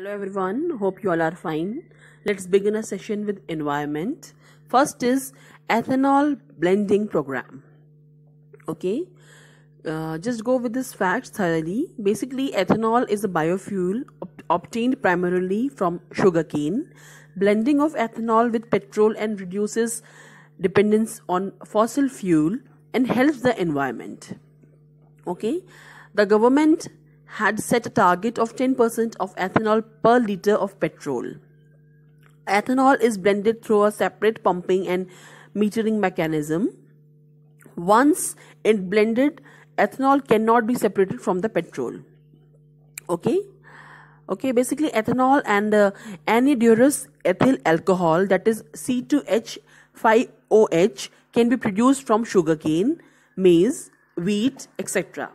hello everyone hope you all are fine let's begin a session with environment first is ethanol blending program okay uh, just go with this fact thoroughly basically ethanol is a biofuel ob- obtained primarily from sugarcane blending of ethanol with petrol and reduces dependence on fossil fuel and helps the environment okay the government had set a target of 10% of ethanol per litre of petrol. Ethanol is blended through a separate pumping and metering mechanism. Once it blended, ethanol cannot be separated from the petrol. Okay? Okay, basically ethanol and uh, anhydrous ethyl alcohol that is C2H5OH can be produced from sugarcane, maize, wheat, etc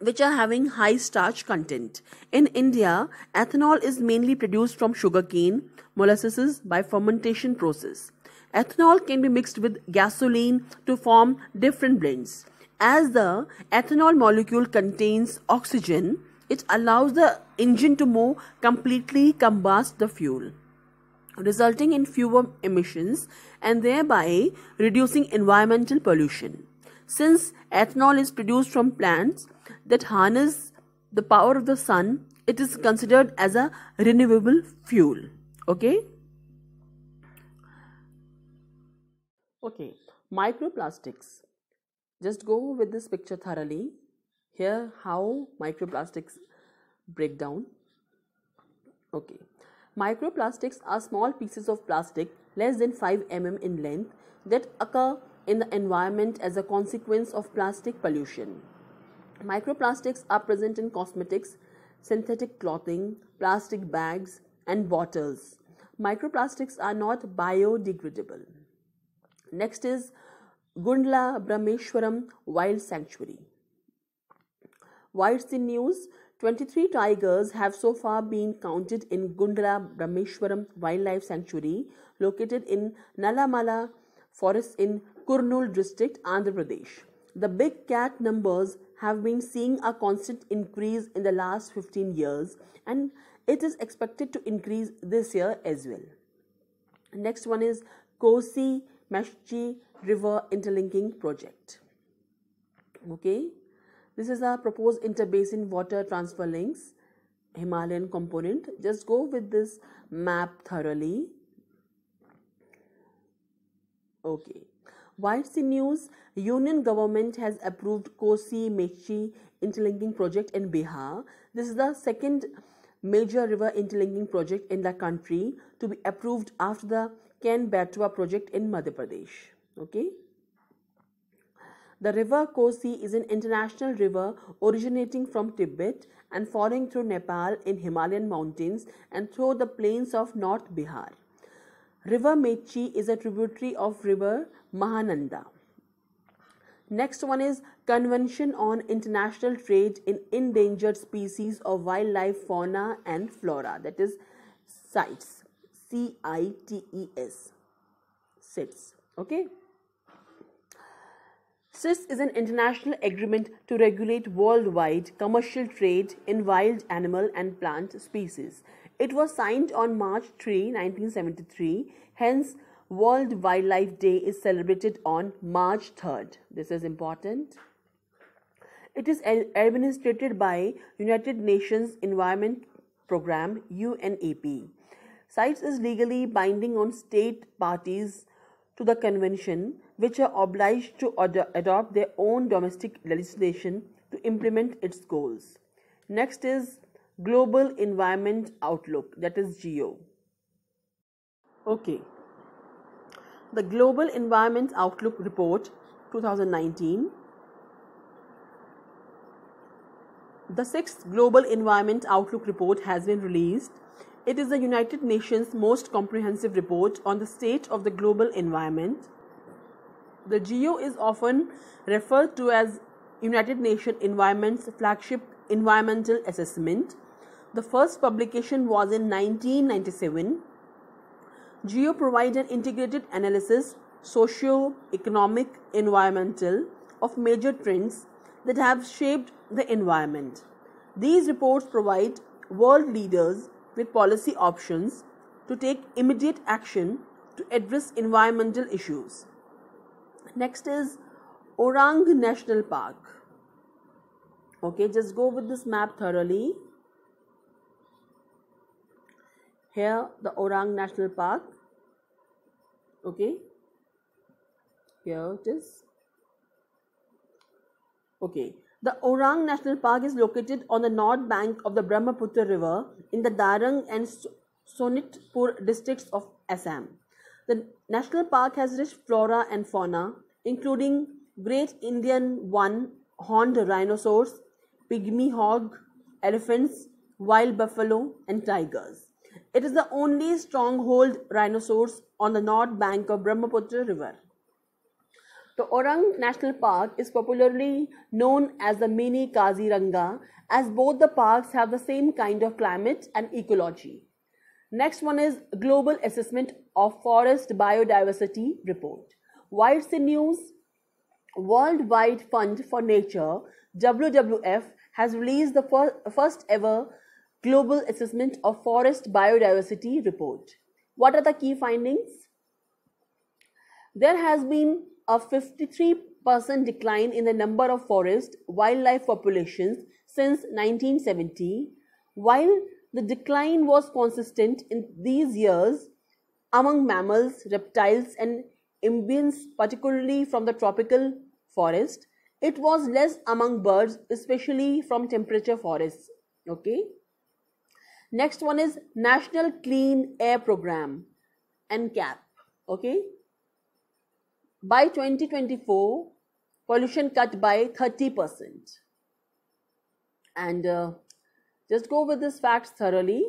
which are having high starch content. In India, ethanol is mainly produced from sugarcane molasses by fermentation process. Ethanol can be mixed with gasoline to form different blends. As the ethanol molecule contains oxygen, it allows the engine to more completely combust the fuel resulting in fewer emissions and thereby reducing environmental pollution. Since ethanol is produced from plants, that harness the power of the sun, it is considered as a renewable fuel. Okay. Okay, microplastics. Just go with this picture thoroughly. Here, how microplastics break down. Okay, microplastics are small pieces of plastic less than 5 mm in length that occur in the environment as a consequence of plastic pollution. Microplastics are present in cosmetics, synthetic clothing, plastic bags, and bottles. Microplastics are not biodegradable. Next is Gundla Brahmeshwaram Wild Sanctuary. Wildlife the news? 23 tigers have so far been counted in Gundla Brahmeshwaram Wildlife Sanctuary, located in Nalamala Forest in Kurnool district, Andhra Pradesh. The big cat numbers have been seeing a constant increase in the last 15 years and it is expected to increase this year as well. Next one is Kosi Mashchi River Interlinking Project. Okay, this is our proposed interbasin water transfer links, Himalayan component. Just go with this map thoroughly. Okay. White News Union government has approved Kosi Mechi interlinking project in Bihar. This is the second major river interlinking project in the country to be approved after the Ken Betwa project in Madhya Pradesh. Okay. The river Kosi is an international river originating from Tibet and flowing through Nepal in Himalayan mountains and through the plains of North Bihar. River Mechi is a tributary of river Mahananda. Next one is Convention on International Trade in Endangered Species of Wildlife Fauna and Flora that is CITES C I T E S CITES okay CITES is an international agreement to regulate worldwide commercial trade in wild animal and plant species it was signed on March 3 1973 hence World Wildlife Day is celebrated on March 3rd. This is important. It is administered by United Nations Environment Program UNEP. CITES is legally binding on state parties to the convention which are obliged to ad- adopt their own domestic legislation to implement its goals. Next is Global Environment Outlook that is GEO. Okay the Global Environment Outlook Report 2019, the sixth Global Environment Outlook Report has been released. It is the United Nations' most comprehensive report on the state of the global environment. The GEO is often referred to as United Nations Environment's flagship environmental assessment. The first publication was in 1997 Geo provides an integrated analysis, socio-economic, environmental, of major trends that have shaped the environment. These reports provide world leaders with policy options to take immediate action to address environmental issues. Next is Orang National Park. Okay, just go with this map thoroughly. Here, the Orang National Park okay here it is okay the Orang National Park is located on the north bank of the Brahmaputra River in the Darang and Sonitpur districts of Assam. The national park has rich flora and fauna, including great Indian one horned rhinoceros, pygmy hog, elephants, wild buffalo, and tigers. It is the only stronghold rhinoceros on the north bank of Brahmaputra River. The Orang National Park is popularly known as the mini Kaziranga as both the parks have the same kind of climate and ecology. Next one is Global Assessment of Forest Biodiversity Report. White News Worldwide Fund for Nature WWF has released the first ever Global Assessment of Forest Biodiversity Report. What are the key findings? There has been a 53% decline in the number of forest wildlife populations since 1970. While the decline was consistent in these years among mammals, reptiles, and amphibians, particularly from the tropical forest, it was less among birds, especially from temperature forests. Okay. Next one is National Clean Air Program, NCAP. Okay. By 2024, pollution cut by 30%. And uh, just go with this fact thoroughly.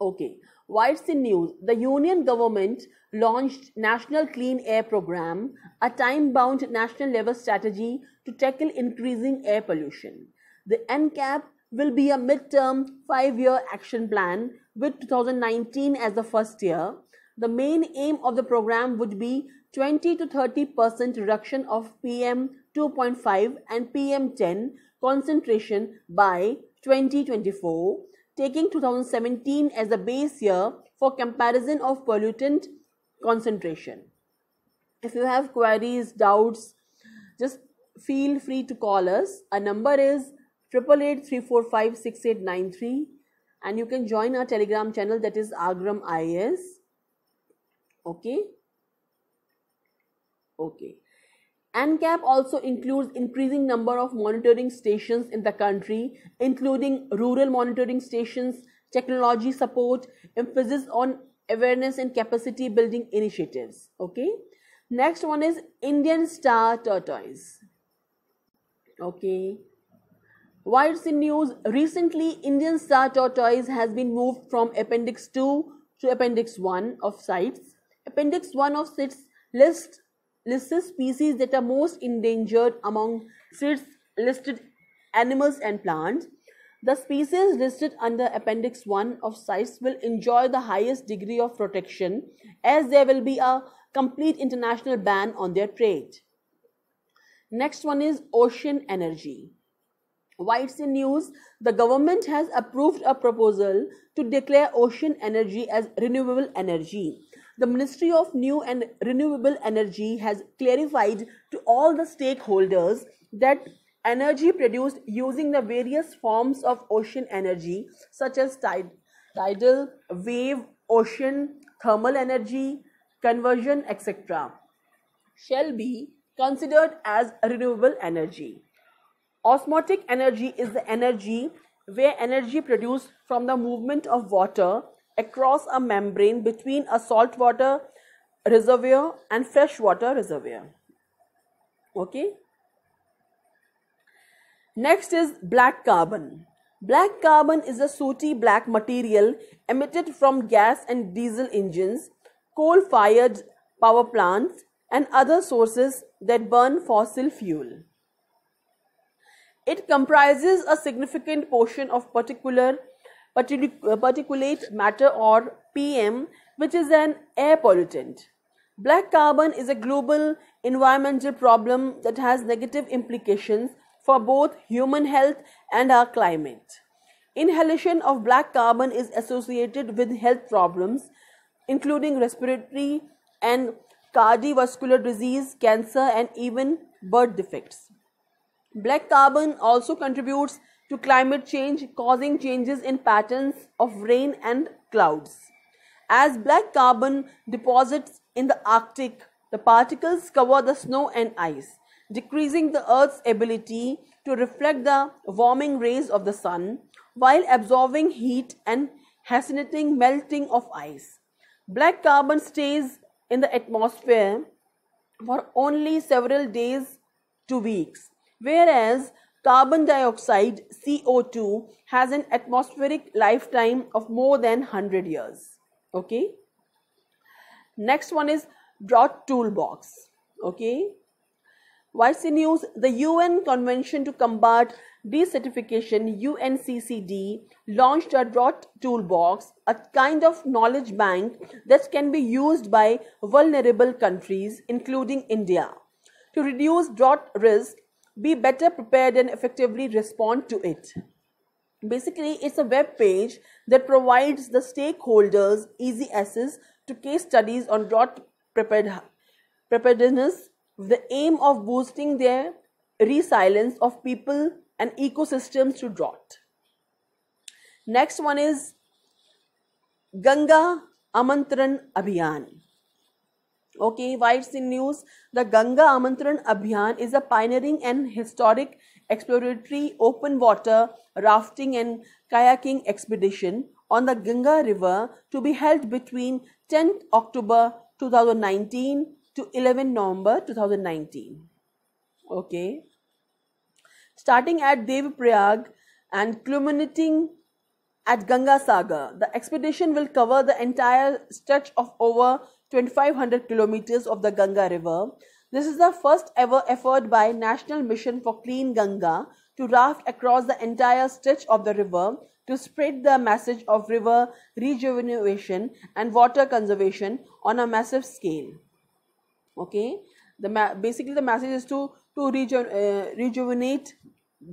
Okay. Why it's in news? The Union government launched National Clean Air Program, a time-bound national-level strategy to tackle increasing air pollution. The NCAP will be a midterm five year action plan with 2019 as the first year. The main aim of the program would be 20 to 30 percent reduction of PM 2.5 and PM 10 concentration by 2024, taking 2017 as the base year for comparison of pollutant concentration. If you have queries, doubts, just feel free to call us. Our number is triple eight three four five six eight nine three, and you can join our Telegram channel that is Agram IS. Okay. Okay. NCAP also includes increasing number of monitoring stations in the country, including rural monitoring stations, technology support, emphasis on awareness and capacity building initiatives. Okay. Next one is Indian star tortoise. Okay. Wires in news. Recently, Indian star tortoise has been moved from Appendix 2 to Appendix 1 of sites. Appendix 1 of sites lists, lists species that are most endangered among sites listed animals and plants. The species listed under Appendix 1 of sites will enjoy the highest degree of protection as there will be a complete international ban on their trade. Next one is ocean energy. Why it's in news? The government has approved a proposal to declare ocean energy as renewable energy. The Ministry of New and Renewable Energy has clarified to all the stakeholders that energy produced using the various forms of ocean energy, such as tide, tidal, wave, ocean, thermal energy, conversion, etc., shall be considered as renewable energy. Osmotic energy is the energy where energy produced from the movement of water across a membrane between a saltwater reservoir and freshwater reservoir. Okay. Next is black carbon. Black carbon is a sooty black material emitted from gas and diesel engines, coal fired power plants, and other sources that burn fossil fuel. It comprises a significant portion of particular uh, particulate matter or PM, which is an air pollutant. Black carbon is a global environmental problem that has negative implications for both human health and our climate. Inhalation of black carbon is associated with health problems, including respiratory and cardiovascular disease, cancer, and even birth defects. Black carbon also contributes to climate change, causing changes in patterns of rain and clouds. As black carbon deposits in the Arctic, the particles cover the snow and ice, decreasing the Earth's ability to reflect the warming rays of the sun while absorbing heat and hastening melting of ice. Black carbon stays in the atmosphere for only several days to weeks Whereas carbon dioxide, CO2, has an atmospheric lifetime of more than 100 years. Okay. Next one is drought toolbox. Okay. YC News, the UN Convention to Combat Desertification, UNCCD, launched a drought toolbox, a kind of knowledge bank that can be used by vulnerable countries, including India, to reduce drought risk be better prepared and effectively respond to it. Basically, it's a web page that provides the stakeholders easy access to case studies on drought preparedness with the aim of boosting their resilience of people and ecosystems to drought. Next one is Ganga Amantran Abhiyan. Okay, he writes in news, the Ganga Amantran Abhiyan is a pioneering and historic exploratory open water rafting and kayaking expedition on the Ganga River to be held between 10th October 2019 to 11 November 2019. Okay. Starting at Dev Prayag and culminating at Ganga Sagar, the expedition will cover the entire stretch of over 2500 kilometers of the Ganga River. This is the first ever effort by National Mission for Clean Ganga to raft across the entire stretch of the river to spread the message of river rejuvenation and water conservation on a massive scale. Okay, the basically the message is to to reju uh, rejuvenate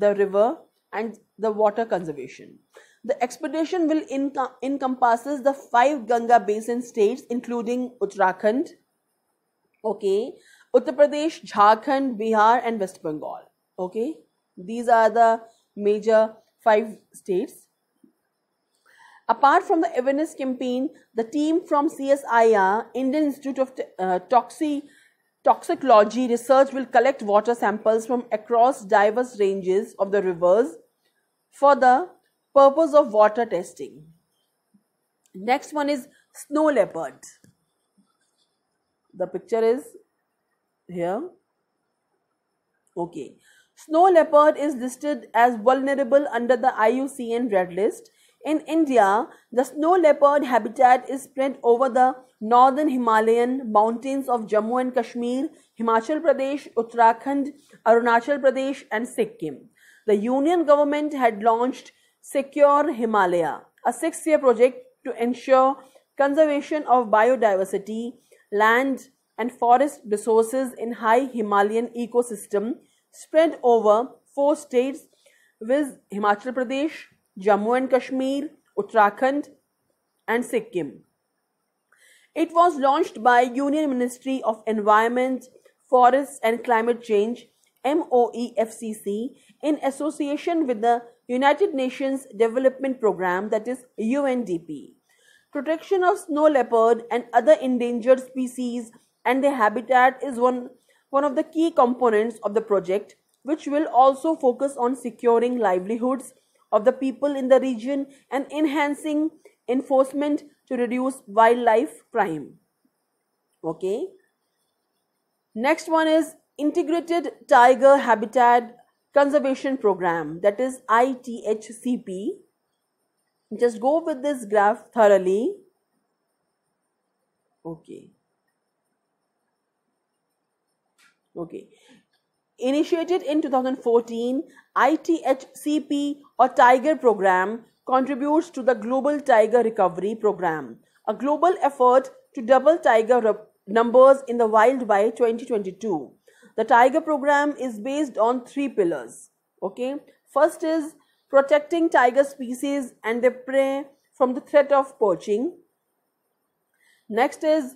the river and the water conservation. The expedition will encom- encompasses the five Ganga basin states, including Uttarakhand, okay, Uttar Pradesh, Jharkhand, Bihar, and West Bengal. Okay, these are the major five states. Apart from the awareness campaign, the team from CSIR, Indian Institute of T- uh, Toxi- Toxicology Research, will collect water samples from across diverse ranges of the rivers for the purpose of water testing. Next one is snow leopard. The picture is here. Okay. Snow leopard is listed as vulnerable under the IUCN Red List. In India, the snow leopard habitat is spread over the northern Himalayan mountains of Jammu and Kashmir, Himachal Pradesh, Uttarakhand, Arunachal Pradesh and Sikkim. The union government had launched Secure Himalaya, a six year project to ensure conservation of biodiversity, land, and forest resources in high Himalayan ecosystem spread over four states with Himachal Pradesh, Jammu and Kashmir, Uttarakhand, and Sikkim. It was launched by Union Ministry of Environment, Forests and Climate Change MOEFCC in association with the United Nations Development Program, that is UNDP. Protection of snow leopard and other endangered species and their habitat is one, one of the key components of the project, which will also focus on securing livelihoods of the people in the region and enhancing enforcement to reduce wildlife crime. Okay. Next one is integrated tiger habitat conservation program that is ITHCP. Just go with this graph thoroughly. Okay. Okay. Initiated in 2014, ITHCP or Tiger program contributes to the Global Tiger Recovery Program, a global effort to double tiger numbers in the wild by 2022 the tiger program is based on three pillars okay first is protecting tiger species and their prey from the threat of poaching next is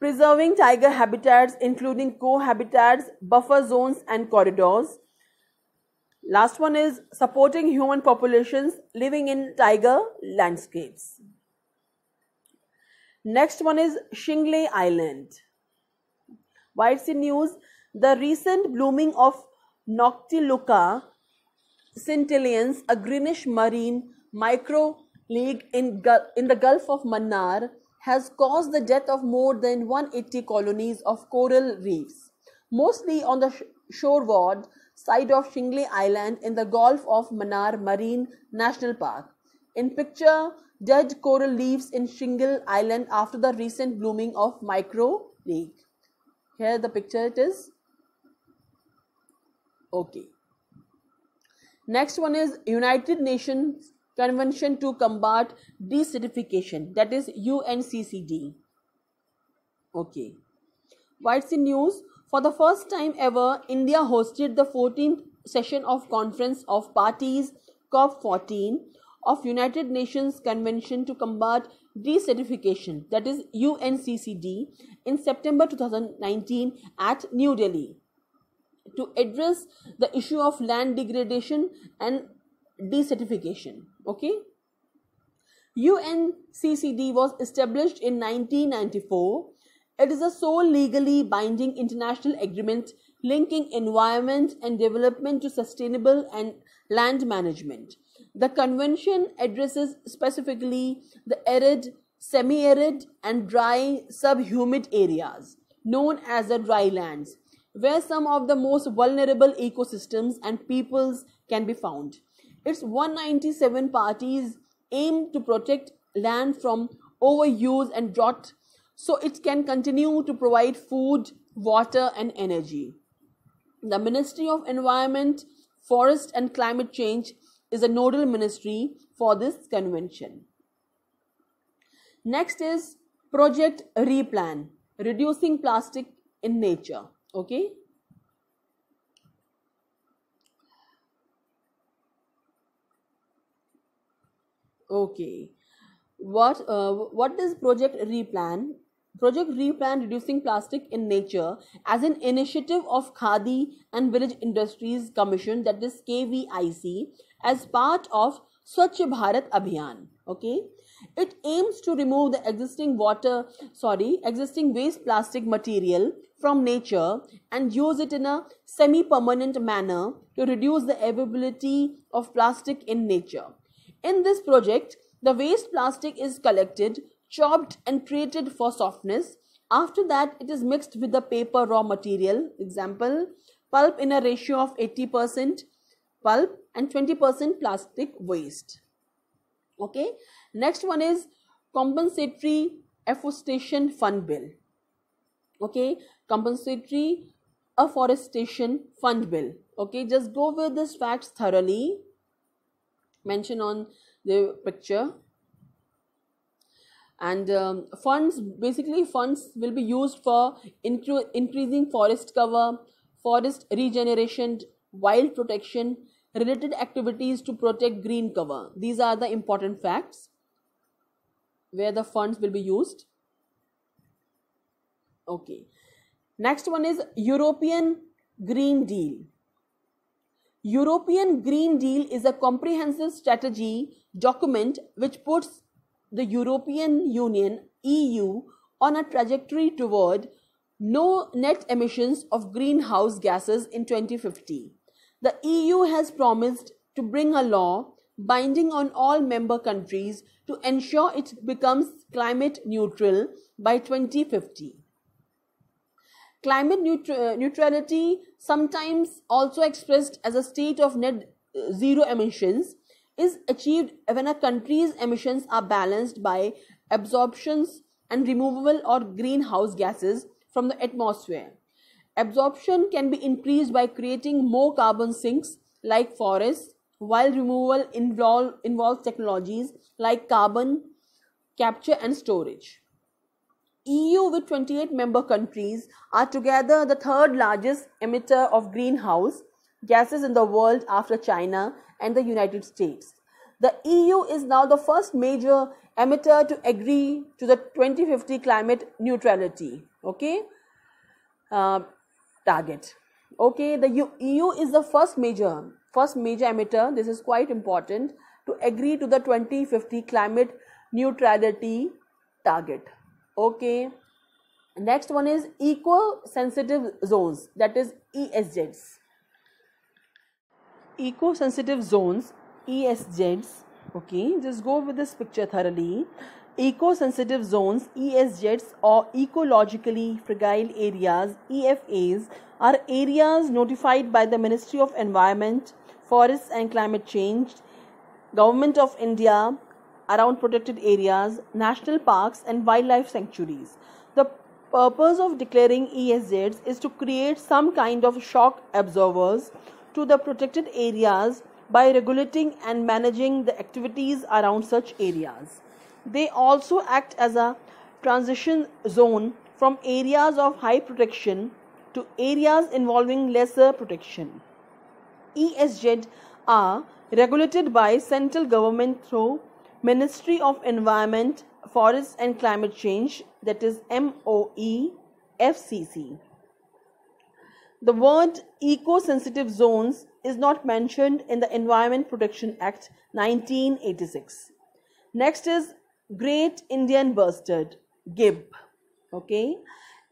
preserving tiger habitats including cohabitats, habitats buffer zones and corridors last one is supporting human populations living in tiger landscapes next one is shingley island YC News the recent blooming of Noctiluca scintillans, a greenish marine micro in, in the Gulf of Mannar, has caused the death of more than 180 colonies of coral reefs, mostly on the sh- shoreward side of Shingle Island in the Gulf of Mannar Marine National Park. In picture, dead coral leaves in Shingle Island after the recent blooming of micro microleague. Here the picture it is. Okay. Next one is United Nations Convention to Combat Desertification, that is UNCCD. Okay. What's the news? For the first time ever, India hosted the 14th session of Conference of Parties COP14 of United Nations Convention to Combat Desertification, that is UNCCD, in September 2019 at New Delhi to address the issue of land degradation and desertification okay UNCCD was established in 1994 it is a sole legally binding international agreement linking environment and development to sustainable and land management. The convention addresses specifically the arid, semi arid, and dry sub-humid areas known as the drylands where some of the most vulnerable ecosystems and peoples can be found. Its 197 parties aim to protect land from overuse and drought so it can continue to provide food, water, and energy. The Ministry of Environment, Forest, and Climate Change is a nodal ministry for this convention. Next is Project Replan Reducing Plastic in Nature okay okay what uh, What is project replan project replan reducing plastic in nature as an initiative of khadi and village industries commission that is kvic as part of Swachh Bharat Abhiyan. Okay, it aims to remove the existing water, sorry, existing waste plastic material from nature and use it in a semi permanent manner to reduce the availability of plastic in nature. In this project, the waste plastic is collected, chopped, and treated for softness. After that, it is mixed with the paper raw material, example, pulp in a ratio of 80%, pulp and 20% plastic waste okay next one is compensatory afforestation fund bill okay compensatory afforestation fund bill okay just go with these facts thoroughly mention on the picture and um, funds basically funds will be used for increasing forest cover forest regeneration wild protection related activities to protect green cover. These are the important facts where the funds will be used. Okay. Next one is European Green Deal. European Green Deal is a comprehensive strategy document which puts the European Union EU on a trajectory toward no net emissions of greenhouse gases in 2050. The EU has promised to bring a law binding on all member countries to ensure it becomes climate neutral by 2050. Climate uh, neutrality, sometimes also expressed as a state of net uh, zero emissions, is achieved when a country's emissions are balanced by absorptions and removal of greenhouse gases from the atmosphere. Absorption can be increased by creating more carbon sinks like forests, while removal involve, involves technologies like carbon capture and storage. EU with 28 member countries are together the third largest emitter of greenhouse gases in the world after China and the United States. The EU is now the first major emitter to agree to the 2050 climate neutrality. Okay. Uh, target okay the eu is the first major first major emitter this is quite important to agree to the 2050 climate neutrality target okay next one is eco sensitive zones that is ESZs. eco sensitive zones ESZs, okay just go with this picture thoroughly eco-sensitive zones ESZs or ecologically fragile areas EFAs are areas notified by the Ministry of Environment, Forests and Climate Change, Government of India around protected areas, national parks and wildlife sanctuaries. The purpose of declaring ESZs is to create some kind of shock absorbers to the protected areas by regulating and managing the activities around such areas. They also act as a transition zone from areas of high protection to areas involving lesser protection. ESZ are regulated by central government through Ministry of Environment, Forests and Climate Change that is MOE FCC. The word eco-sensitive zones is not mentioned in the Environment Protection Act 1986. Next is great Indian bustard, gib. Okay,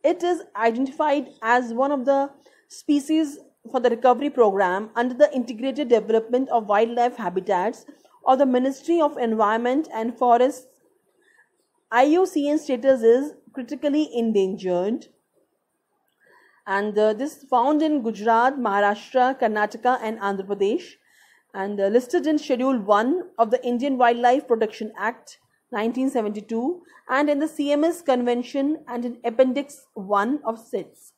it is identified as one of the species for the recovery program under the Integrated Development of Wildlife Habitats of the Ministry of Environment and Forests. IUCN status is critically endangered and uh, this found in Gujarat, Maharashtra, Karnataka and Andhra Pradesh and uh, listed in Schedule 1 of the Indian Wildlife Protection Act 1972 and in the CMS Convention and in Appendix 1 of SIDS.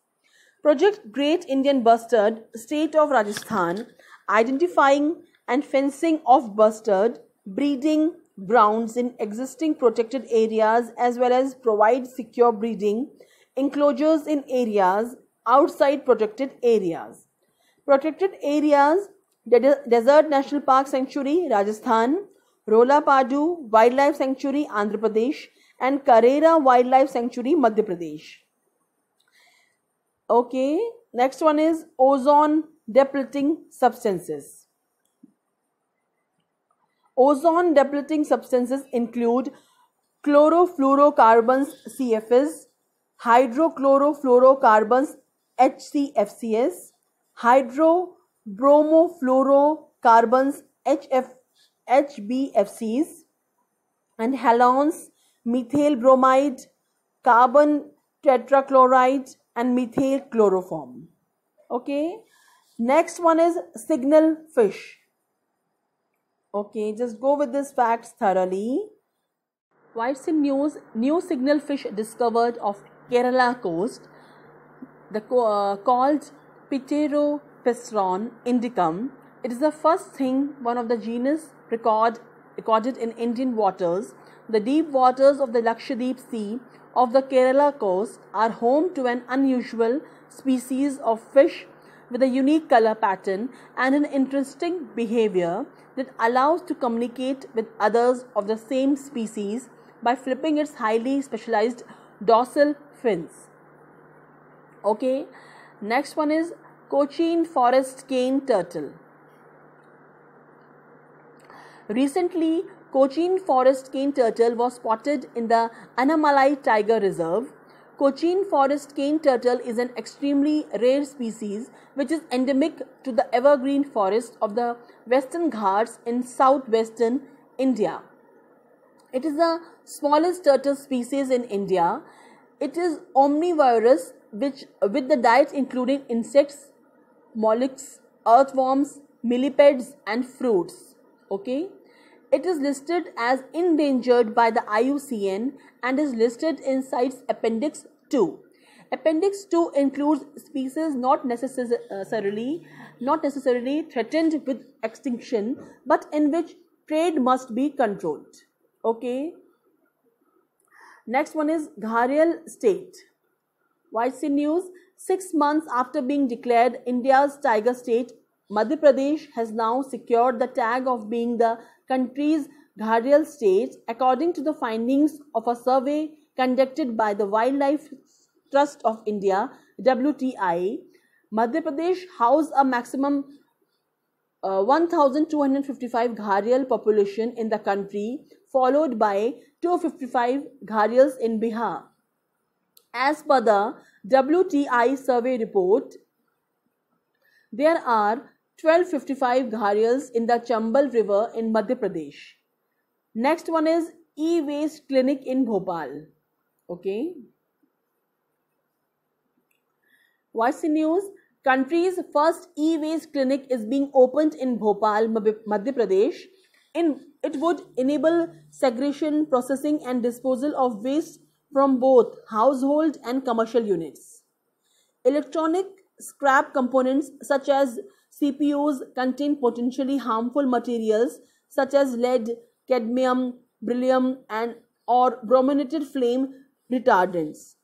Project Great Indian Bustard, State of Rajasthan, identifying and fencing of bustard breeding grounds in existing protected areas as well as provide secure breeding enclosures in areas outside protected areas. Protected areas, Desert National Park Sanctuary, Rajasthan, Rola Padu Wildlife Sanctuary, Andhra Pradesh, and Karera Wildlife Sanctuary, Madhya Pradesh. Okay, next one is ozone depleting substances. Ozone depleting substances include chlorofluorocarbons CFS, hydrochlorofluorocarbons HCFCS, hydrobromofluorocarbons HF HBFCs and halones, methyl bromide, carbon tetrachloride and methyl chloroform. Okay. Next one is signal fish. Okay, just go with these facts thoroughly. Whiteson news, new signal fish discovered off Kerala coast. The uh, called Pitero indicum. It is the first thing, one of the genus record, recorded in Indian waters, the deep waters of the Lakshadweep Sea of the Kerala coast are home to an unusual species of fish with a unique color pattern and an interesting behavior that allows to communicate with others of the same species by flipping its highly specialized dorsal fins. Okay, next one is Cochin forest cane turtle. Recently, Cochin forest cane turtle was spotted in the Annamalai Tiger Reserve. Cochin forest cane turtle is an extremely rare species which is endemic to the evergreen forest of the Western Ghats in southwestern India. It is the smallest turtle species in India. It is omnivorous which with the diet including insects, mollusks, earthworms, millipedes and fruits okay it is listed as endangered by the IUCN and is listed in CITES Appendix 2. Appendix 2 includes species not necessarily uh, not necessarily threatened with extinction but in which trade must be controlled. Okay. Next one is Gharial state. YC News, six months after being declared India's tiger state, Madhya Pradesh has now secured the tag of being the country's gharial state according to the findings of a survey conducted by the Wildlife Trust of India WTI. Madhya Pradesh housed a maximum uh, 1255 gharial population in the country followed by 255 gharials in Bihar. As per the WTI survey report, there are 1255 gharials in the Chambal River in Madhya Pradesh. Next one is E Waste Clinic in Bhopal. Okay. Watch the news. Country's first e waste clinic is being opened in Bhopal, Madhya Pradesh. In, it would enable segregation, processing, and disposal of waste from both household and commercial units. Electronic scrap components such as CPUs contain potentially harmful materials such as lead, cadmium, beryllium and or brominated flame retardants.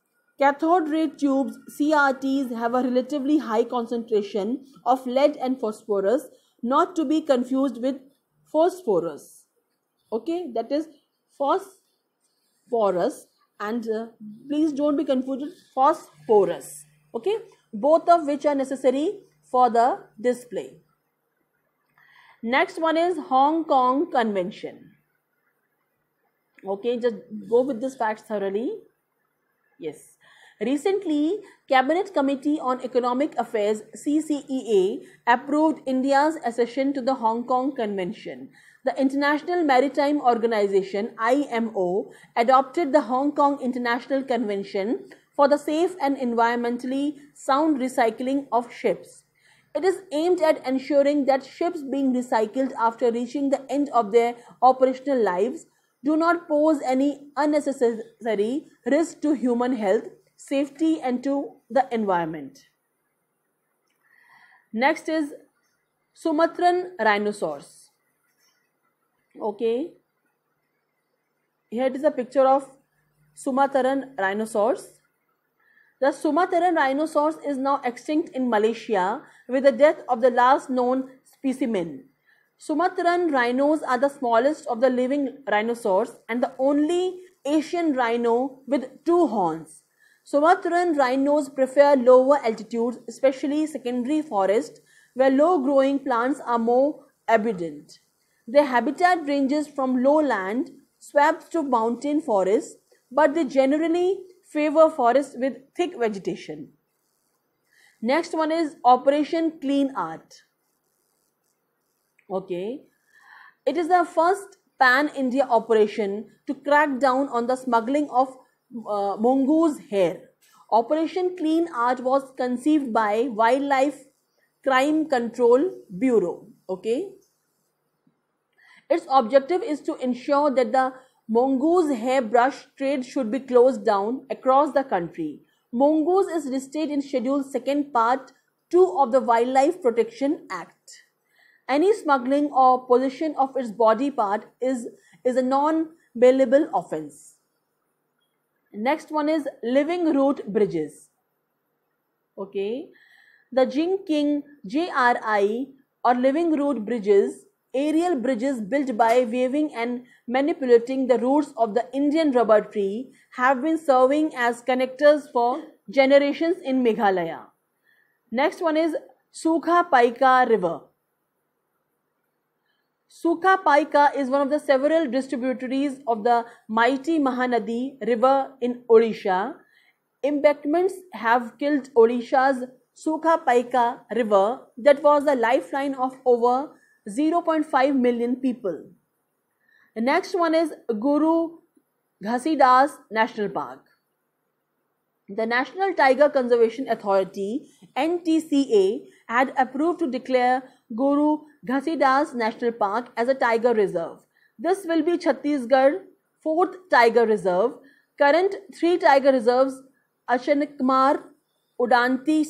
Cathode ray tubes CRTs have a relatively high concentration of lead and phosphorus not to be confused with phosphorus. Okay that is phosphorus and uh, please don't be confused with phosphorus. Okay both of which are necessary for the display. Next one is Hong Kong Convention. Okay, just go with this fact thoroughly. Yes. Recently, Cabinet Committee on Economic Affairs CCEA approved India's accession to the Hong Kong Convention. The International Maritime Organization IMO adopted the Hong Kong International Convention for the safe and environmentally sound recycling of ships. It is aimed at ensuring that ships being recycled after reaching the end of their operational lives do not pose any unnecessary risk to human health, safety, and to the environment. Next is Sumatran rhinoceros. Okay, here is a picture of Sumatran rhinoceros. The Sumatran rhinoceros is now extinct in Malaysia with the death of the last known specimen. Sumatran rhinos are the smallest of the living rhinosaurs and the only Asian rhino with two horns. Sumatran rhinos prefer lower altitudes, especially secondary forest, where low growing plants are more abundant. Their habitat ranges from lowland swamps to mountain forests, but they generally favor forests with thick vegetation. Next one is Operation Clean Art. Okay. It is the first pan India operation to crack down on the smuggling of uh, mongoose hair. Operation Clean Art was conceived by Wildlife Crime Control Bureau. Okay. Its objective is to ensure that the mongoose hairbrush trade should be closed down across the country Mongoose is listed in Schedule 2nd Part 2 of the Wildlife Protection Act. Any smuggling or possession of its body part is, is a non-bailable offense. Next one is living root bridges. Okay. The Jing King JRI or living root bridges aerial bridges built by waving and manipulating the roots of the Indian rubber tree have been serving as connectors for generations in Meghalaya. Next one is Sukha Paika River. Sukha Paika is one of the several distributaries of the mighty Mahanadi river in Odisha. Embankments have killed Odisha's Sukha Paika river that was the lifeline of over 0.5 million people. The next one is Guru Ghasidas National Park. The National Tiger Conservation Authority NTCA had approved to declare Guru Ghasidas National Park as a tiger reserve. This will be Chhattisgarh fourth tiger reserve. Current three tiger reserves Ashankumar, Udanti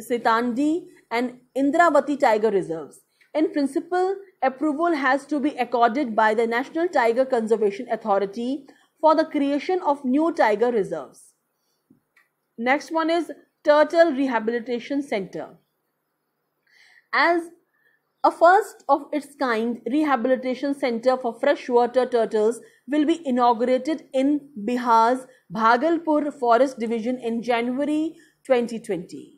Sitandi and Indravati tiger reserves. In principle, approval has to be accorded by the National Tiger Conservation Authority for the creation of new tiger reserves. Next one is Turtle Rehabilitation Center. As a first of its kind rehabilitation center for freshwater turtles will be inaugurated in Bihar's Bhagalpur Forest Division in January 2020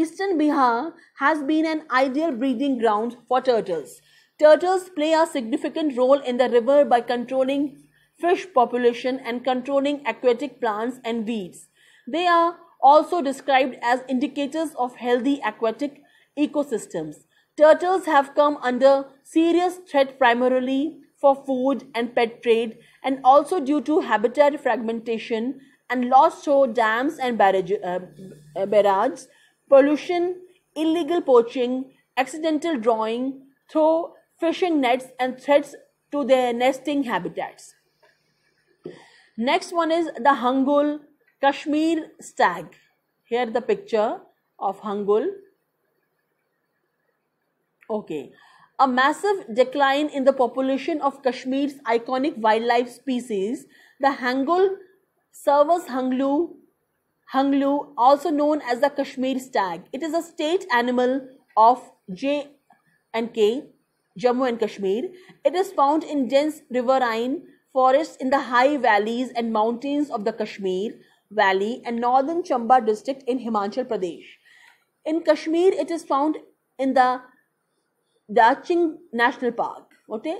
eastern Bihar has been an ideal breeding ground for turtles. Turtles play a significant role in the river by controlling fish population and controlling aquatic plants and weeds. They are also described as indicators of healthy aquatic ecosystems. Turtles have come under serious threat primarily for food and pet trade and also due to habitat fragmentation and loss to dams and barrage, uh, barrages pollution, illegal poaching, accidental drawing, through fishing nets, and threats to their nesting habitats. Next one is the Hangul Kashmir stag. Here the picture of Hangul. Okay. A massive decline in the population of Kashmir's iconic wildlife species, the Hangul, serves hanglu, Hanglu, also known as the Kashmir stag. It is a state animal of J and K, Jammu and Kashmir. It is found in dense riverine forests in the high valleys and mountains of the Kashmir Valley and northern Chamba district in Himachal Pradesh. In Kashmir, it is found in the Daching National Park. Okay,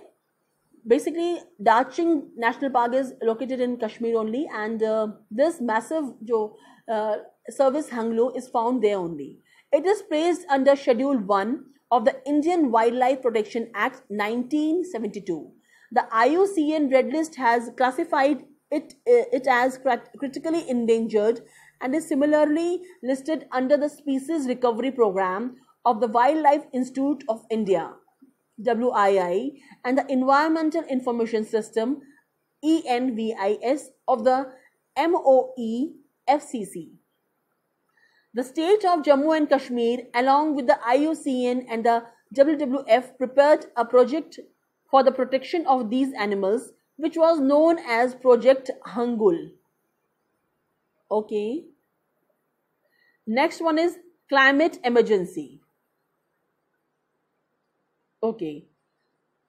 basically Daching National Park is located in Kashmir only, and uh, this massive jo uh, service Hanglo is found there only. It is placed under Schedule 1 of the Indian Wildlife Protection Act 1972. The IUCN Red List has classified it, uh, it as critically endangered and is similarly listed under the Species Recovery Program of the Wildlife Institute of India, WII, and the Environmental Information System, ENVIS, of the MOE FCC. The state of Jammu and Kashmir, along with the IUCN and the WWF, prepared a project for the protection of these animals, which was known as Project Hangul. Okay. Next one is climate emergency. Okay.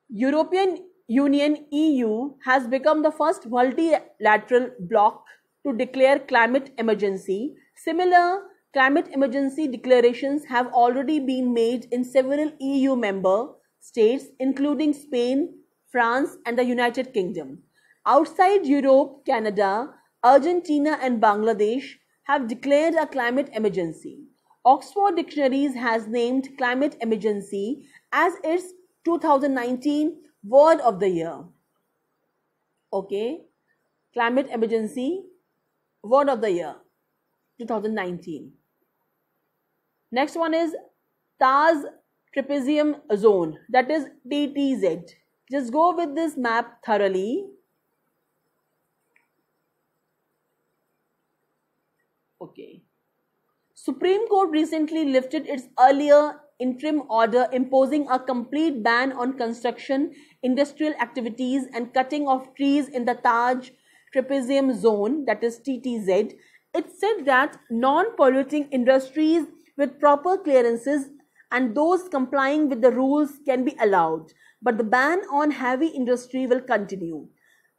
European Union EU has become the first multilateral bloc to declare climate emergency. Similar climate emergency declarations have already been made in several EU member states, including Spain, France, and the United Kingdom. Outside Europe, Canada, Argentina, and Bangladesh have declared a climate emergency. Oxford Dictionaries has named climate emergency as its 2019 word of the year. Okay, climate emergency word of the year 2019. Next one is TAZ trapezium zone that is TTZ. Just go with this map thoroughly. Okay. Supreme Court recently lifted its earlier interim order imposing a complete ban on construction, industrial activities and cutting of trees in the Taj trapezium zone, that is TTZ, it said that non-polluting industries with proper clearances and those complying with the rules can be allowed, but the ban on heavy industry will continue.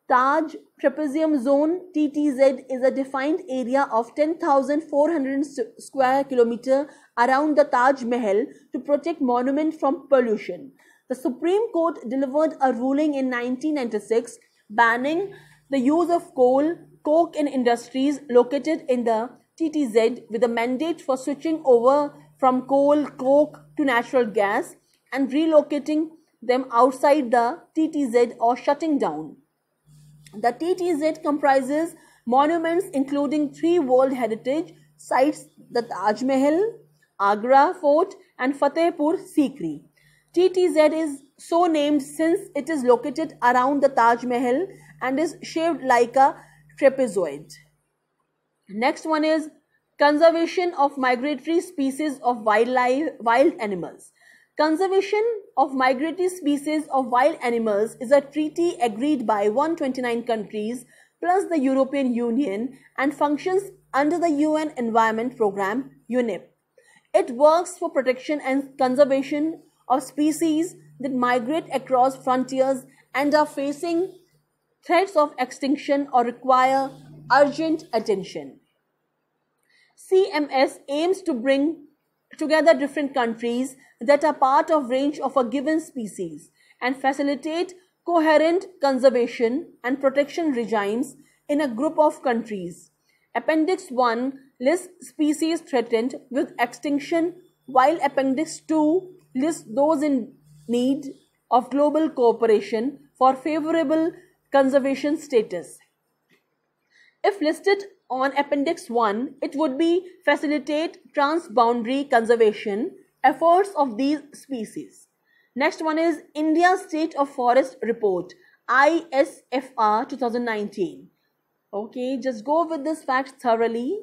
Taj Trapezium Zone TTZ is a defined area of 10,400 square kilometer around the Taj Mahal to protect monument from pollution. The Supreme Court delivered a ruling in 1996 banning the use of coal, coke in industries located in the TTZ with a mandate for switching over from coal, coke to natural gas and relocating them outside the TTZ or shutting down. The TTZ comprises monuments including three World Heritage sites the Taj Mahal, Agra Fort and Fatehpur Sikri. TTZ is so named since it is located around the Taj Mahal and is shaped like a trapezoid. Next one is conservation of migratory species of wildlife, wild animals. Conservation of migratory species of wild animals is a treaty agreed by 129 countries plus the European Union and functions under the UN Environment Programme UNEP. It works for protection and conservation of species that migrate across frontiers and are facing threats of extinction or require urgent attention. CMS aims to bring together different countries that are part of range of a given species and facilitate coherent conservation and protection regimes in a group of countries. Appendix 1 lists species threatened with extinction while Appendix 2 lists those in need of global cooperation for favorable conservation status. If listed on Appendix 1, it would be facilitate transboundary conservation efforts of these species. Next one is India State of Forest Report, ISFR 2019. Okay, just go with this fact thoroughly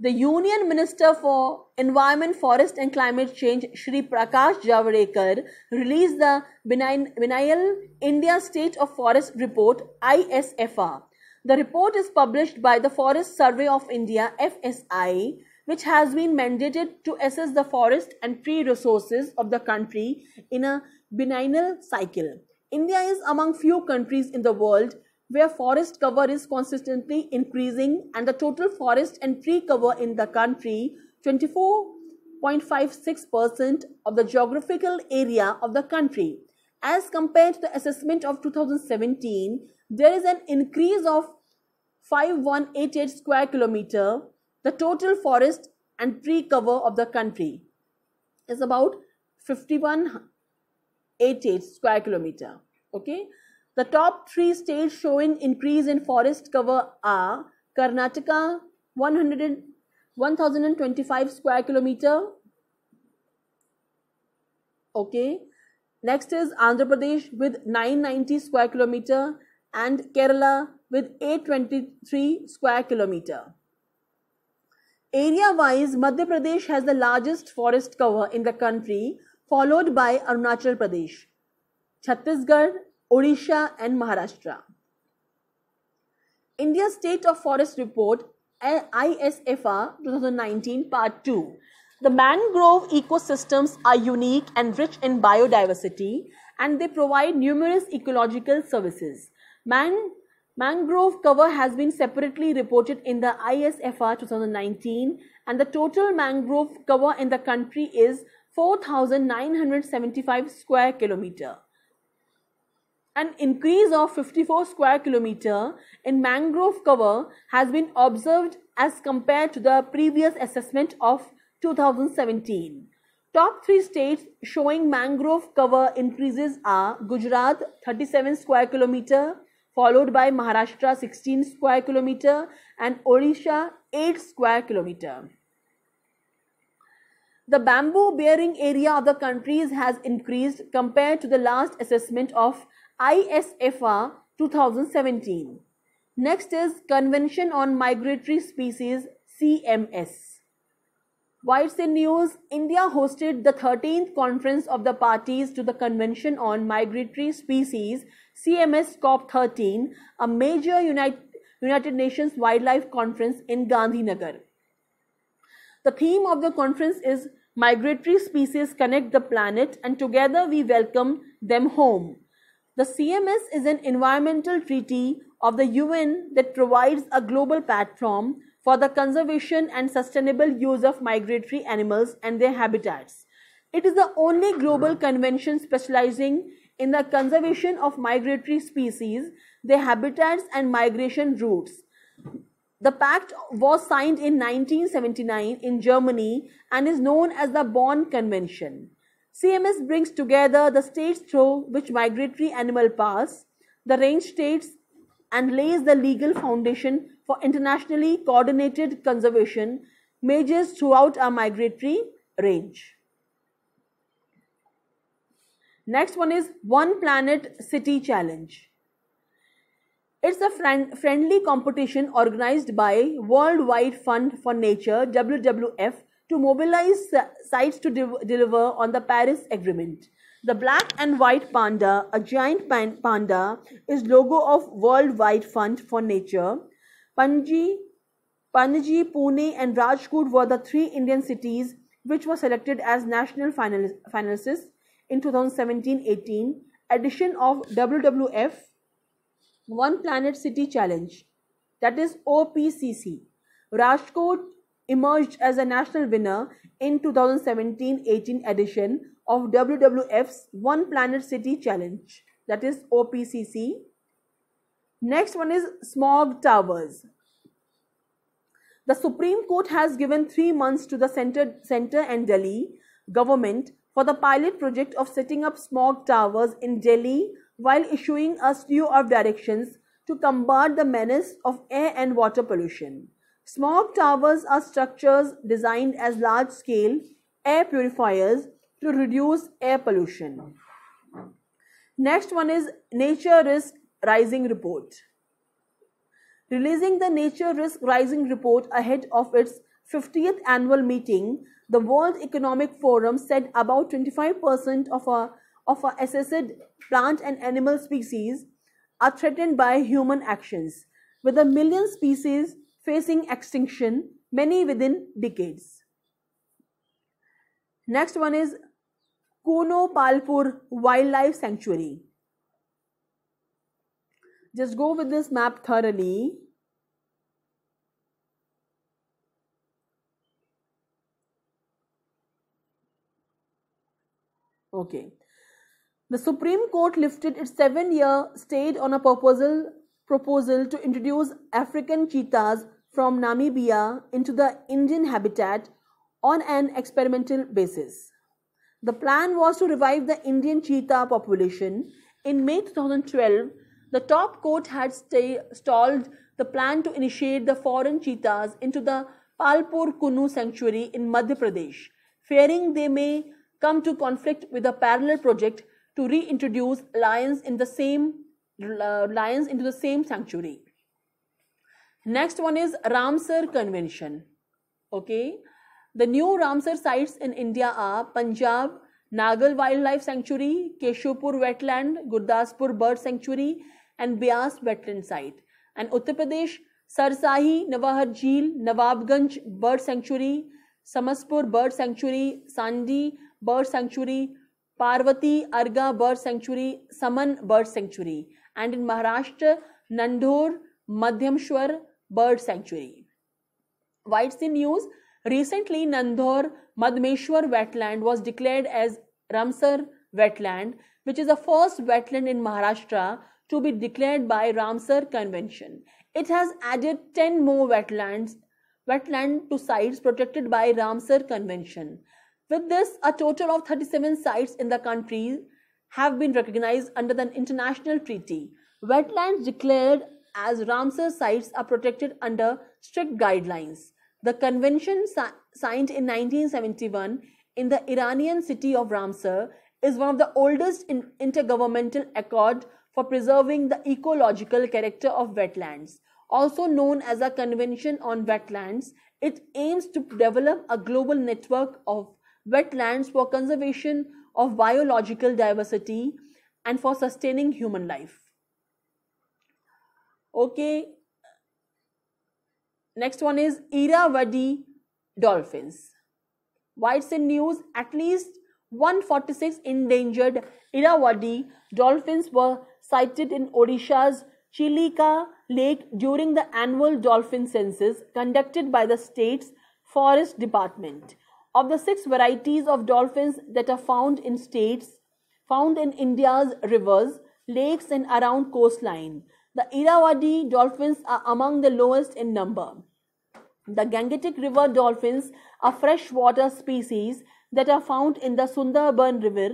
the Union Minister for Environment, Forest and Climate Change, Shri Prakash Javadekar, released the Biennial India State of Forest Report (ISFR). The report is published by the Forest Survey of India (FSI), which has been mandated to assess the forest and tree resources of the country in a biennial cycle. India is among few countries in the world where forest cover is consistently increasing and the total forest and tree cover in the country 24.56% of the geographical area of the country. As compared to the assessment of 2017, there is an increase of 5188 square kilometer. The total forest and tree cover of the country is about 5188 square kilometer. Okay. The top three states showing increase in forest cover are Karnataka 1025 square kilometer. Okay. Next is Andhra Pradesh with 990 square kilometer and Kerala with 823 square kilometer. Area wise, Madhya Pradesh has the largest forest cover in the country, followed by Arunachal Pradesh. Chhattisgarh Odisha and Maharashtra. India State of Forest Report ISFR 2019 Part 2. The mangrove ecosystems are unique and rich in biodiversity and they provide numerous ecological services. Man, mangrove cover has been separately reported in the ISFR 2019 and the total mangrove cover in the country is 4975 square kilometer. An increase of 54 square kilometer in mangrove cover has been observed as compared to the previous assessment of 2017. Top three states showing mangrove cover increases are Gujarat 37 square kilometer, followed by Maharashtra 16 square kilometer and Odisha 8 square kilometer. The bamboo bearing area of the countries has increased compared to the last assessment of ISFR 2017. Next is Convention on Migratory Species CMS. While in news, India hosted the 13th conference of the parties to the Convention on Migratory Species CMS COP13, a major United, United Nations Wildlife Conference in Gandhinagar. The theme of the conference is Migratory Species Connect the Planet and Together We Welcome Them Home. The CMS is an environmental treaty of the UN that provides a global platform for the conservation and sustainable use of migratory animals and their habitats. It is the only global convention specializing in the conservation of migratory species, their habitats, and migration routes. The pact was signed in 1979 in Germany and is known as the Bonn Convention. CMS brings together the states through which migratory animals pass, the range states, and lays the legal foundation for internationally coordinated conservation measures throughout our migratory range. Next one is One Planet City Challenge. It's a friend friendly competition organized by Worldwide Fund for Nature WWF to mobilize sites to de deliver on the Paris Agreement. The black and white panda, a giant panda, is logo of World Wide Fund for Nature. Panji, Panji, Pune and Rajkot were the three Indian cities which were selected as national finalists in 2017-18 edition of WWF One Planet City Challenge that is OPCC. Rajkot emerged as a national winner in 2017-18 edition of WWF's One Planet City Challenge, that is OPCC. Next one is smog towers. The Supreme Court has given three months to the center, center and Delhi government for the pilot project of setting up smog towers in Delhi while issuing a slew of directions to combat the menace of air and water pollution. Smog towers are structures designed as large scale air purifiers to reduce air pollution. Next one is Nature Risk Rising Report. Releasing the Nature Risk Rising Report ahead of its 50th annual meeting, the World Economic Forum said about 25% of our, of our assessed plant and animal species are threatened by human actions, with a million species facing extinction, many within decades. Next one is Kono Palpur Wildlife Sanctuary. Just go with this map thoroughly. Okay. The Supreme Court lifted its seven year stay on a proposal, proposal to introduce African cheetahs from Namibia into the Indian habitat on an experimental basis. The plan was to revive the Indian cheetah population. In May 2012, the top court had stay, stalled the plan to initiate the foreign cheetahs into the Palpur Kunu sanctuary in Madhya Pradesh, fearing they may come to conflict with a parallel project to reintroduce lions in the same uh, lions into the same sanctuary. Next one is Ramsar Convention. Okay. The new Ramsar sites in India are Punjab, Nagal Wildlife Sanctuary, Keshupur Wetland, Gurdaspur Bird Sanctuary, and Bias Wetland Site. And Uttar Pradesh, Sarsahi, Nawahar Jeel, Nawabganj Bird Sanctuary, Samaspur Bird Sanctuary, Sandi Bird Sanctuary, Parvati Arga Bird Sanctuary, Saman Bird Sanctuary. And in Maharashtra, Nandur Madhyamshwar, bird sanctuary. Why it's in news? Recently, Nandur Madmeshwar wetland was declared as Ramsar wetland, which is the first wetland in Maharashtra to be declared by Ramsar Convention. It has added 10 more wetlands wetland to sites protected by Ramsar Convention. With this, a total of 37 sites in the country have been recognized under the international treaty. Wetlands declared as Ramsar sites are protected under strict guidelines. The convention si signed in 1971 in the Iranian city of Ramsar is one of the oldest intergovernmental accord for preserving the ecological character of wetlands. Also known as a Convention on Wetlands, it aims to develop a global network of wetlands for conservation of biological diversity and for sustaining human life. Okay. Next one is Irrawaddy dolphins. Why it's in news? At least 146 endangered Irrawaddy dolphins were sighted in Odisha's Chilika Lake during the annual dolphin census conducted by the state's forest department. Of the six varieties of dolphins that are found in states, found in India's rivers, lakes and around coastline, the Irrawaddy dolphins are among the lowest in number. The Gangetic River dolphins are freshwater species that are found in the Sundarban River,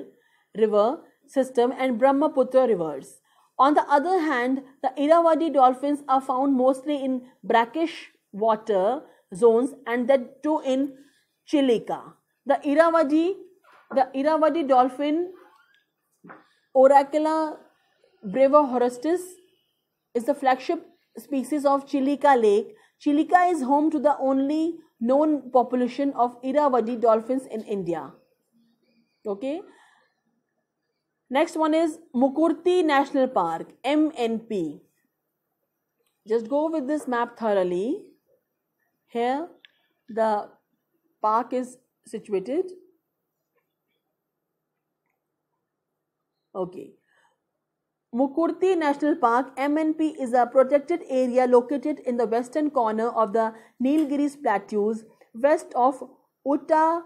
river system and Brahmaputra rivers. On the other hand, the Irrawaddy dolphins are found mostly in brackish water zones and that too in Chilika. The Irrawaddy, the Irrawaddy dolphin, Oracula brevihorostis, is the flagship species of Chilika lake. Chilika is home to the only known population of Irrawaddy dolphins in India. Okay. Next one is Mukurti National Park, MNP. Just go with this map thoroughly. Here the park is situated. Okay. Mukurti National Park MNP is a protected area located in the western corner of the Nilgiris Plateaus west of Utta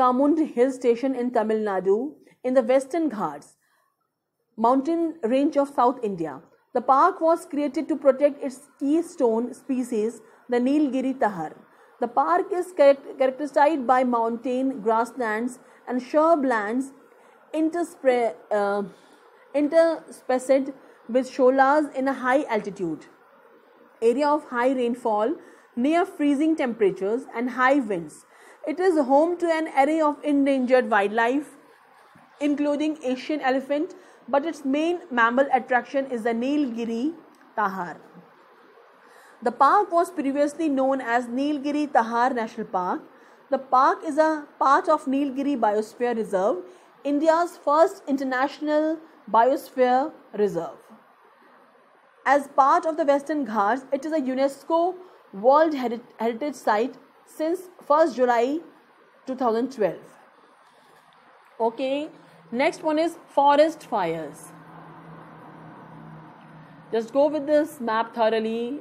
Kamund Hill Station in Tamil Nadu in the Western Ghats mountain range of South India. The park was created to protect its keystone species the Nilgiri tahar. The park is characterized by mountain grasslands and shrublands interspread uh, Interspersed with sholas in a high altitude area of high rainfall near freezing temperatures and high winds. It is home to an array of endangered wildlife, including Asian elephant, but its main mammal attraction is the Nilgiri Tahar. The park was previously known as Nilgiri Tahar National Park. The park is a part of Nilgiri Biosphere Reserve, India's first international Biosphere Reserve. As part of the Western Ghats, it is a UNESCO World Heritage Site since 1st July 2012. Okay, next one is forest fires. Just go with this map thoroughly.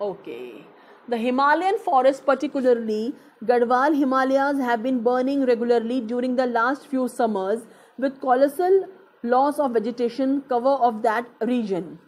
Okay. The Himalayan forests, particularly Gadwal Himalayas, have been burning regularly during the last few summers with colossal loss of vegetation cover of that region.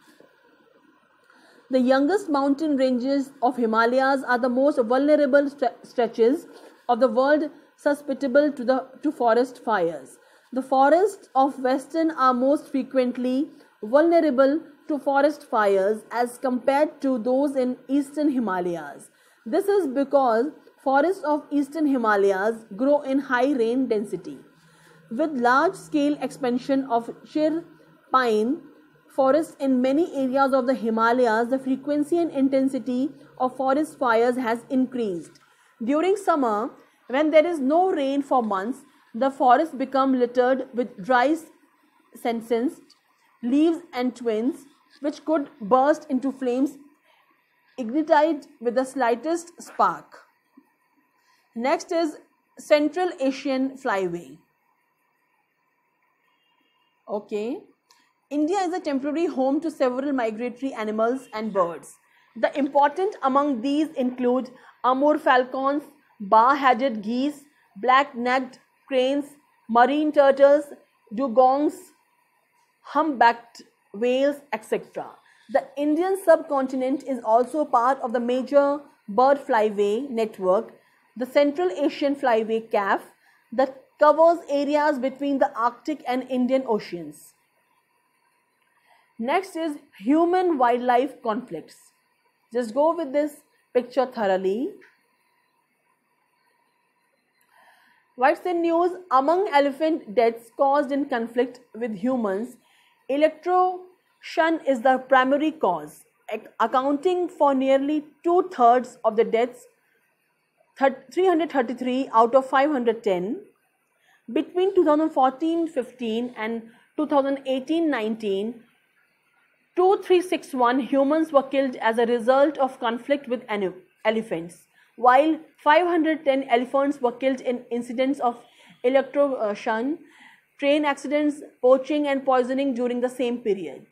The youngest mountain ranges of Himalayas are the most vulnerable stre stretches of the world susceptible to, the, to forest fires. The forests of Western are most frequently vulnerable to forest fires as compared to those in eastern Himalayas. This is because forests of eastern Himalayas grow in high rain density. With large scale expansion of chir pine forests in many areas of the Himalayas, the frequency and intensity of forest fires has increased. During summer, when there is no rain for months, the forests become littered with dry senescent leaves and twins which could burst into flames ignited with the slightest spark. Next is Central Asian Flyway. Okay. India is a temporary home to several migratory animals and birds. The important among these include Amur falcons, bar-headed geese, black-necked cranes, marine turtles, dugongs, humpbacked whales, etc. The Indian subcontinent is also part of the major bird flyway network, the Central Asian Flyway CAF, that covers areas between the Arctic and Indian Oceans. Next is human wildlife conflicts. Just go with this picture thoroughly. What's the news? Among elephant deaths caused in conflict with humans, Electrocution is the primary cause, accounting for nearly two thirds of the deaths, 333 out of 510. Between 2014 15 and 2018 19, 2361 humans were killed as a result of conflict with elephants, while 510 elephants were killed in incidents of electrocution train accidents, poaching and poisoning during the same period.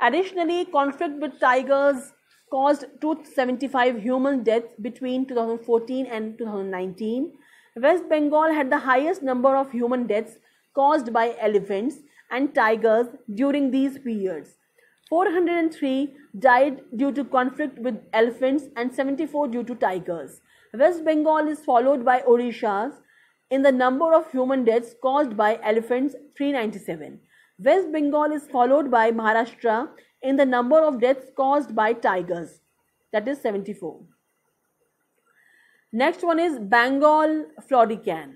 Additionally, conflict with tigers caused 275 human deaths between 2014 and 2019. West Bengal had the highest number of human deaths caused by elephants and tigers during these periods. 403 died due to conflict with elephants and 74 due to tigers. West Bengal is followed by Orishas, in the number of human deaths caused by elephants 397. West Bengal is followed by Maharashtra in the number of deaths caused by tigers that is 74. Next one is Bengal Florican.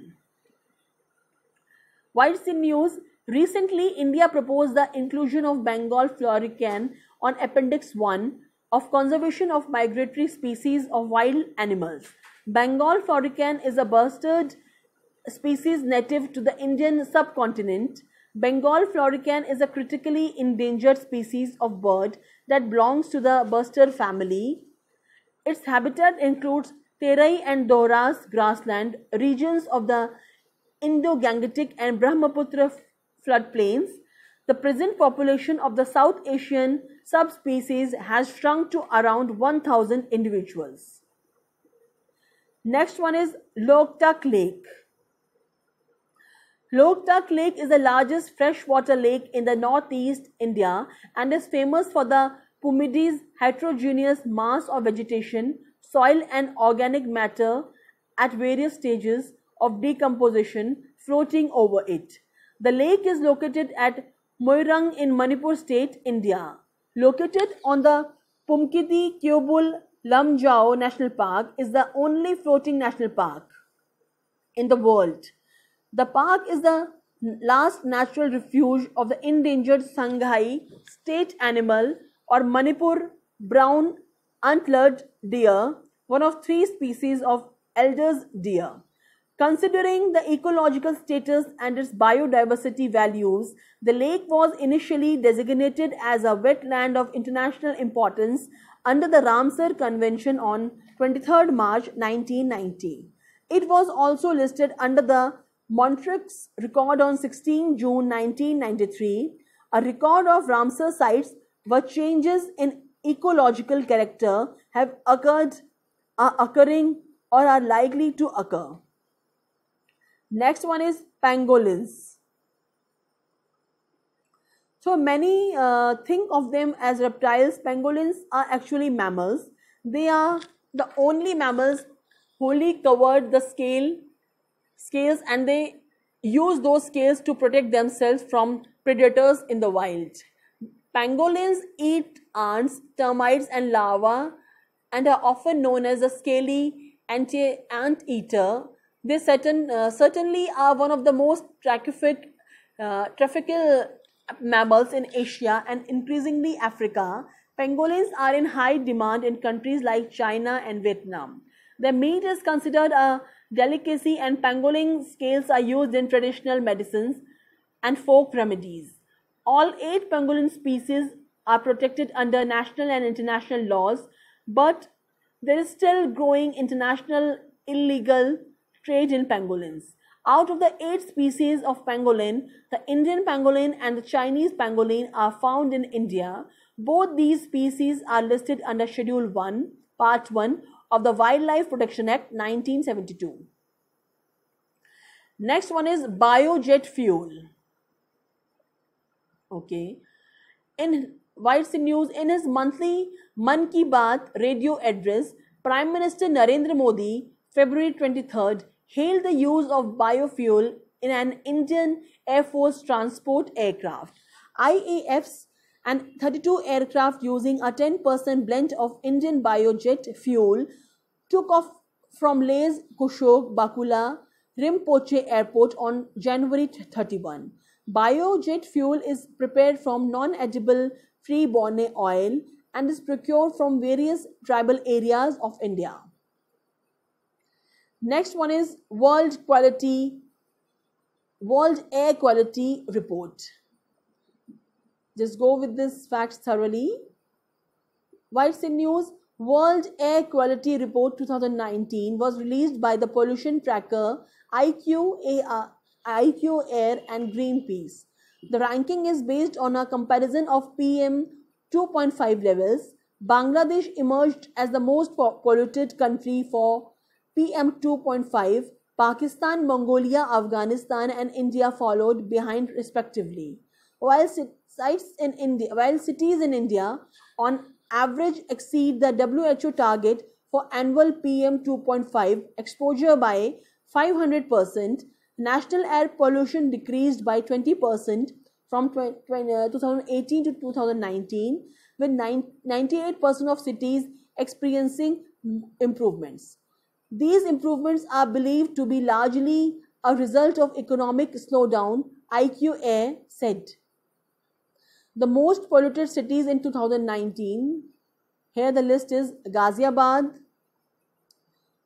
in news recently India proposed the inclusion of Bengal Florican on appendix 1 of conservation of migratory species of wild animals. Bengal Florican is a bustard species native to the Indian subcontinent, Bengal florican is a critically endangered species of bird that belongs to the Buster family. Its habitat includes Terai and Doras grassland regions of the Indo-Gangetic and Brahmaputra floodplains. The present population of the South Asian subspecies has shrunk to around 1000 individuals. Next one is Loktak Lake. Loktak Lake is the largest freshwater lake in the northeast India and is famous for the Pumidi's heterogeneous mass of vegetation, soil and organic matter at various stages of decomposition floating over it. The lake is located at Moirang in Manipur state, India. Located on the Pumkiti Kyobul Lamjao National Park is the only floating national park in the world. The park is the last natural refuge of the endangered Sanghai state animal or Manipur brown antlered deer, one of three species of elders deer. Considering the ecological status and its biodiversity values, the lake was initially designated as a wetland of international importance under the Ramsar Convention on 23 March 1990. It was also listed under the Montric's record on 16 June 1993, a record of Ramsar sites where changes in ecological character have occurred, are occurring or are likely to occur. Next one is pangolins. So many uh, think of them as reptiles. Pangolins are actually mammals. They are the only mammals wholly covered the scale scales and they use those scales to protect themselves from predators in the wild. Pangolins eat ants, termites and larvae and are often known as a scaly ant eater. They certain, uh, certainly are one of the most trafficked, uh, trafficked mammals in Asia and increasingly Africa. Pangolins are in high demand in countries like China and Vietnam. Their meat is considered a delicacy and pangolin scales are used in traditional medicines and folk remedies. All eight pangolin species are protected under national and international laws, but there is still growing international illegal trade in pangolins. Out of the eight species of pangolin, the Indian pangolin and the Chinese pangolin are found in India. Both these species are listed under Schedule 1, Part 1 of the Wildlife Protection Act 1972. Next one is biojet fuel. Okay. In White News, in his monthly Man Ki Baat radio address, Prime Minister Narendra Modi, February 23rd, hailed the use of biofuel in an Indian Air Force transport aircraft. IAF's and 32 aircraft using a 10% blend of Indian biojet fuel took off from Leh Kushok Bakula Rimpoche Airport on January 31. Biojet fuel is prepared from non-edible free-borne oil and is procured from various tribal areas of India. Next one is World Quality World Air Quality Report. Just go with this fact thoroughly. While it's in news, World Air Quality Report 2019 was released by the pollution tracker IQ Air and Greenpeace. The ranking is based on a comparison of PM 2.5 levels. Bangladesh emerged as the most polluted country for PM 2.5. Pakistan, Mongolia, Afghanistan, and India followed behind respectively. While cities in India, while cities in India on average exceed the WHO target for annual PM 2.5 exposure by 500%, national air pollution decreased by 20% from uh, 2018 to 2019, with 98% of cities experiencing improvements. These improvements are believed to be largely a result of economic slowdown, IQA said. The most polluted cities in 2019. Here the list is Ghaziabad,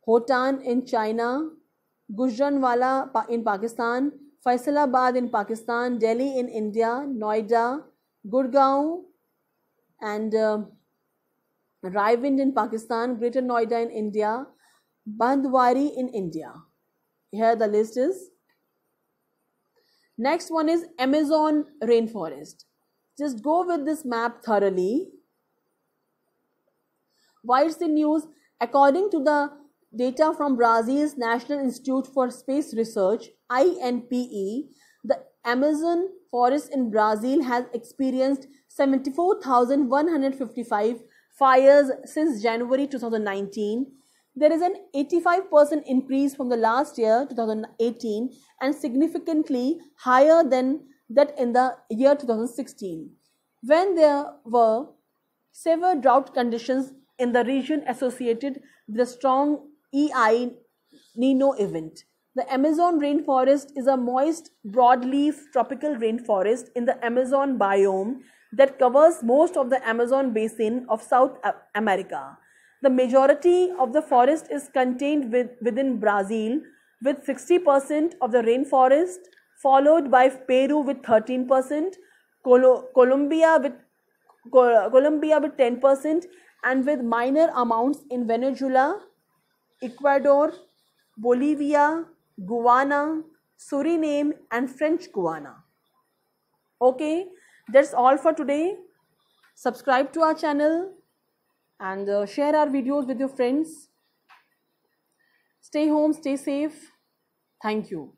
Hotan in China, Gujranwala in Pakistan, Faisalabad in Pakistan, Delhi in India, Noida, Gurgaon and uh, Raivind in Pakistan, Greater Noida in India, Bandwari in India. Here the list is. Next one is Amazon rainforest. Just go with this map thoroughly. Why it's the news? According to the data from Brazil's National Institute for Space Research, INPE, the Amazon forest in Brazil has experienced 74,155 fires since January 2019. There is an 85% increase from the last year, 2018, and significantly higher than that in the year 2016, when there were severe drought conditions in the region associated with a strong EI Nino event. The Amazon rainforest is a moist, broadleaf tropical rainforest in the Amazon biome that covers most of the Amazon basin of South America. The majority of the forest is contained with, within Brazil, with 60% of the rainforest followed by Peru with 13%, percent Colo Colombia with Colombia with 10% and with minor amounts in Venezuela, Ecuador, Bolivia, Guyana, Suriname and French Guiana. Okay, that's all for today. Subscribe to our channel and uh, share our videos with your friends. Stay home, stay safe. Thank you.